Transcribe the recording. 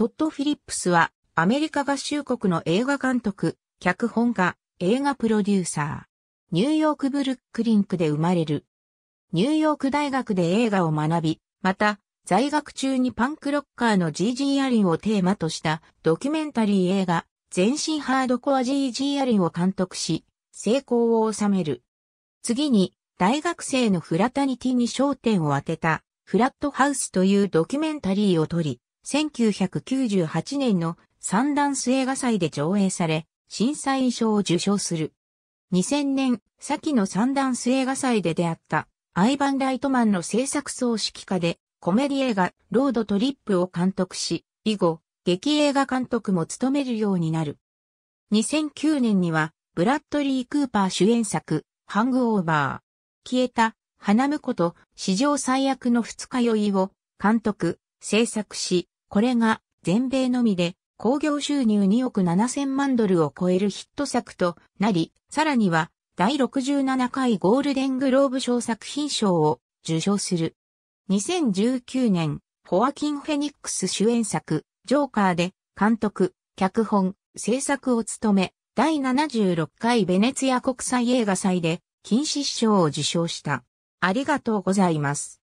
トッド・フィリップスは、アメリカ合衆国の映画監督、脚本家、映画プロデューサー。ニューヨークブルックリンクで生まれる。ニューヨーク大学で映画を学び、また、在学中にパンクロッカーの GG アリンをテーマとしたドキュメンタリー映画、全身ハードコア GG アリンを監督し、成功を収める。次に、大学生のフラタニティに焦点を当てた、フラットハウスというドキュメンタリーを撮り、1998年の三段ス映画祭で上映され、審査員賞を受賞する。2000年、先の三段ス映画祭で出会った、アイバン・ライトマンの制作総指揮下で、コメディ映画、ロードトリップを監督し、以後、劇映画監督も務めるようになる。2009年には、ブラッドリー・クーパー主演作、ハングオーバー。消えた、花婿と史上最悪の二日酔いを、監督、制作し、これが全米のみで興行収入2億7000万ドルを超えるヒット作となり、さらには第67回ゴールデングローブ賞作品賞を受賞する。2019年、ホアキン・フェニックス主演作、ジョーカーで監督、脚本、制作を務め、第76回ベネツィア国際映画祭で金獅子賞を受賞した。ありがとうございます。